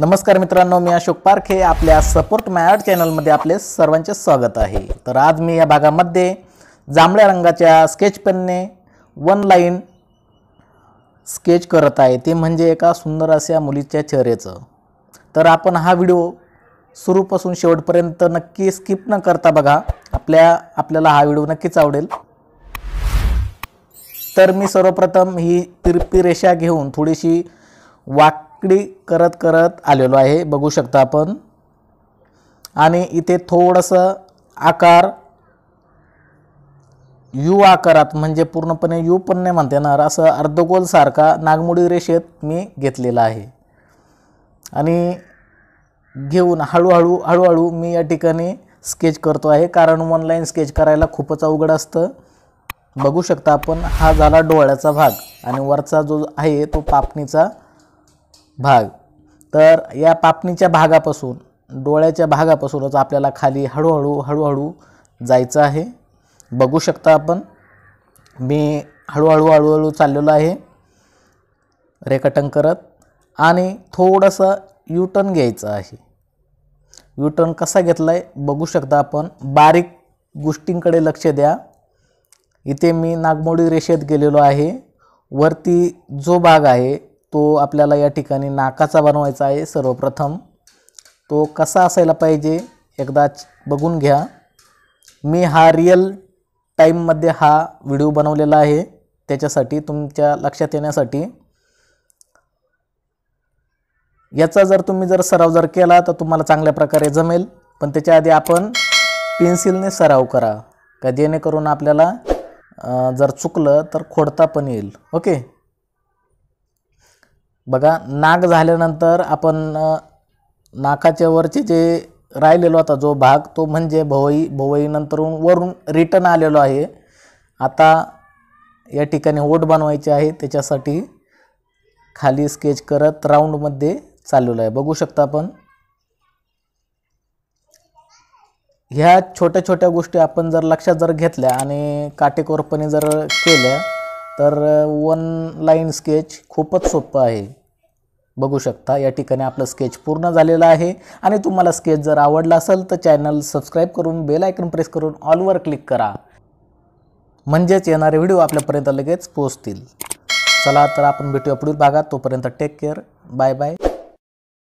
नमस्कार मित्रांनो मी अशोक पारखे आपल्या सपोर्ट मॅड चॅनलमध्ये आपले सर्वांचे स्वागत आहे तर आज मी या भागामध्ये जांभळ्या रंगाच्या स्केच पेनने वन लाईन स्केच करत आहे ते म्हणजे एका सुंदर अशा मुलीच्या चेहऱ्याचं तर आपण हा व्हिडिओ सुरूपासून शेवटपर्यंत नक्की स्किप न करता बघा आपल्या आपल्याला हा व्हिडिओ नक्कीच आवडेल तर मी सर्वप्रथम ही तिरपी रेषा घेऊन थोडीशी वाक इकडे करत करत आलेलो आहे बघू शकता आपण आणि इथे थोडंसं आकार यू आकारात म्हणजे पूर्णपणे यू पण नाही म्हणता येणार असं अर्धगोलसारखा नागमोडी रेषेत मी घेतलेला आहे आणि घेऊन हळूहळू हळूहळू मी या ठिकाणी स्केच करतो आहे कारण ऑनलाईन स्केच करायला खूपच अवघड असतं बघू शकता आपण हा झाला डोळ्याचा भाग आणि वरचा जो आहे तो पापणीचा भाग तर या पापणीच्या भागापासून डोळ्याच्या भागापासूनच आपल्याला खाली हळूहळू हळूहळू जायचं आहे बघू शकता आपण मी हळूहळू हळूहळू चाललेलो आहे रेखाटन करत आणि थोडंसं यूटर्न घ्यायचं आहे यूटर्न कसा घेतला आहे बघू शकता आपण बारीक गोष्टींकडे लक्ष द्या इथे मी नागमोडी रेषेत गेलेलो आहे वरती जो भाग आहे तो आपल्याला या ठिकाणी नाकाचा बनवायचा आहे सर्वप्रथम तो कसा असायला पाहिजे एकदा बघून घ्या मी हा रिअल टाईममध्ये हा व्हिडिओ बनवलेला आहे त्याच्यासाठी तुमच्या लक्षात येण्यासाठी याचा जर तुम्ही जर सराव जर केला तर तुम्हाला चांगल्या प्रकारे जमेल पण त्याच्या आधी आपण पेन्सिलने सराव करा का जेणेकरून आपल्याला जर चुकलं तर खोडता पण येईल ओके बघा नाक झाल्यानंतर आपण नाकाच्या वरचे जे राहिलेलो होता जो भाग तो म्हणजे भवई भवईनंतर वरून रिटर्न आलेलो आहे आता या ठिकाणी ओट बनवायचे आहे त्याच्यासाठी खाली स्केच करत राऊंडमध्ये चाललेलो आहे बघू शकता आपण ह्या छोट्या छोट्या गोष्टी आपण जर लक्षात जर घेतल्या आणि काटेकोरपणे जर केल्या तर वन लाईन स्केच खूपच सोपं आहे बघू शकता या ठिकाणी आपलं स्केच पूर्ण झालेलं आहे आणि तुम्हाला स्केच जर आवडला असेल तर चॅनल सबस्क्राईब करून बेल आयकन प्रेस करून ऑलवर क्लिक करा म्हणजेच येणारे व्हिडिओ आपल्यापर्यंत लगेच पोचतील चला तर आपण भेटूया पुढील भागात तोपर्यंत टेक केअर बाय बाय